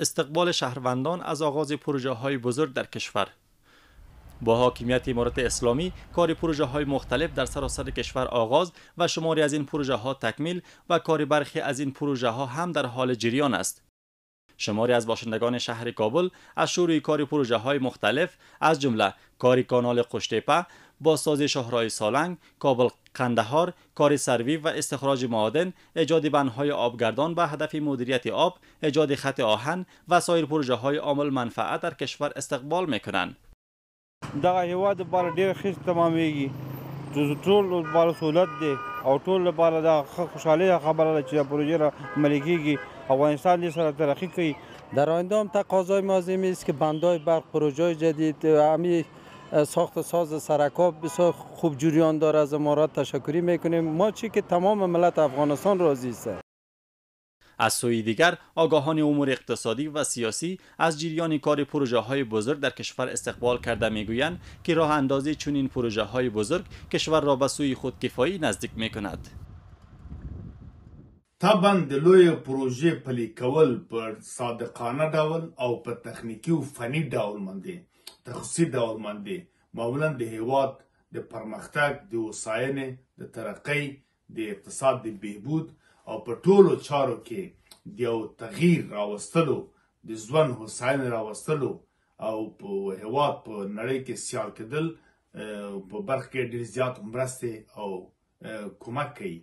استقبال شهروندان از آغاز پروژه های بزرگ در کشور با حاکمیت امارت اسلامی کار پروژه های مختلف در سراسر کشور آغاز و شماری از این پروژه ها تکمیل و کاری برخی از این پروژه ها هم در حال جریان است شماری از باشندگان شهر کابل از شروع کار پروژه های مختلف از جمله کاری کانال قشتپه سازی شهرهای سالنگ، کابل قندهار، کار سروی و استخراج معادن، ایجاد بندهای آبگردان به هدف مدیریت آب، ایجاد خط آهن و سایر پروژه های عامل منفعت در کشور استقبال میکنند. دغه هیواد لپاره ډیر تمامیگی. تمامېږي طول ټول بار سهولت دی او ټول لپاره د خوشحالۍ خبر پروژه را عملي افغانستان دې سره ترقی کوي در آینده هم تقاضای ما است که بندهای برق پروژه جدید همی ساخت و ساز سرکاب بسیار خوب جریان داره از امارات تشکری میکنیم ما چی که تمام ملت افغانستان راضی است از سوی دیگر آگاهان امور اقتصادی و سیاسی از جریان کار پروژه های بزرگ در کشور استقبال کرده میگویند که راه اندازی چنین پروژه های بزرگ کشور را به سوی کفایی نزدیک می کند. طبعا د لوی پروژه کول پر صادقانه ډول او پر تخنیکی و فنی داول مندین. تخصصي دورمندي معمولا د هیواد د پرمختګ د وساینې د ترقۍ د اقتصاد د بهبود او په ټولو چارو کې د یو تغییر راوستلو د ځوان هوساینې راوستلو او په هیواد په نړۍ کې سیال کېدل په برخ کې ډېر زیات مرسته او کمک کوي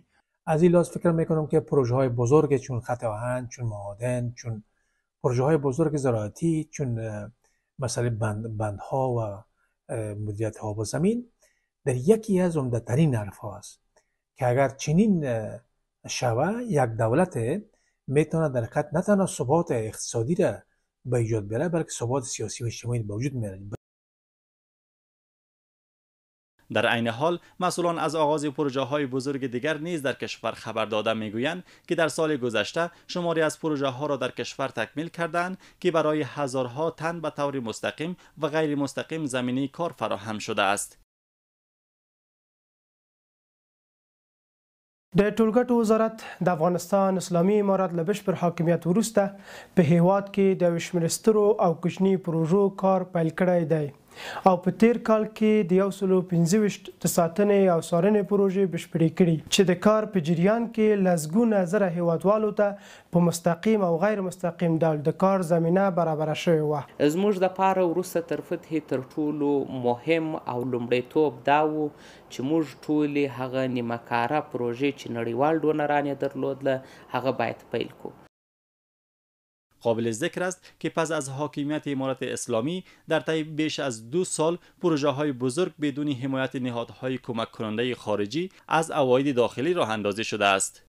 از این لحاظ فکر میکنم که پروژه های بزرگ چون خط آهن چون معادن چون پروژه های بزرگ زراعتی چون مسئله بند، بندها و مدیریت ها با زمین در یکی از عمدترین حرف است که اگر چنین شوه یک دولت میتونه در حقیقت نه تنها ثبات اقتصادی را به ایجاد بره بلکه ثبات سیاسی و اجتماعی به وجود میاره در عین حال مسئولان از آغاز پروژه های بزرگ دیگر نیز در کشور خبر داده میگویند که در سال گذشته شماری از پروژه ها را در کشور تکمیل کردند که برای هزارها تن به طور مستقیم و غیر مستقیم زمینی کار فراهم شده است د ټولګټو وزارت د افغانستان اسلامي امارت له بشپړ حاکمیت وروسته په هیواد کې د و او کوچني پروژو کار پیل کړی دی او په تیر کال کې د 125 د ساتنې او سارنې پروژې بشپړې کړي چې د کار په جریان کې لزګونه زره هیوادوالو ته په مستقیم او غیر مستقیم ډول د کار زمينه برابر شوې و زموږ د پاره وروسته تر فتح تر ټولو مهم او لومړیتوب دا و چې موږ ټول هغه نیمه کاره پروژې چې نړیوال ډونران یې درلودله هغه باید پیل کړو قابل ذکر است که پس از حاکمیت امارت اسلامی در طی بیش از دو سال پروژه های بزرگ بدون حمایت نهادهای کمک کننده خارجی از اواید داخلی راه اندازی شده است.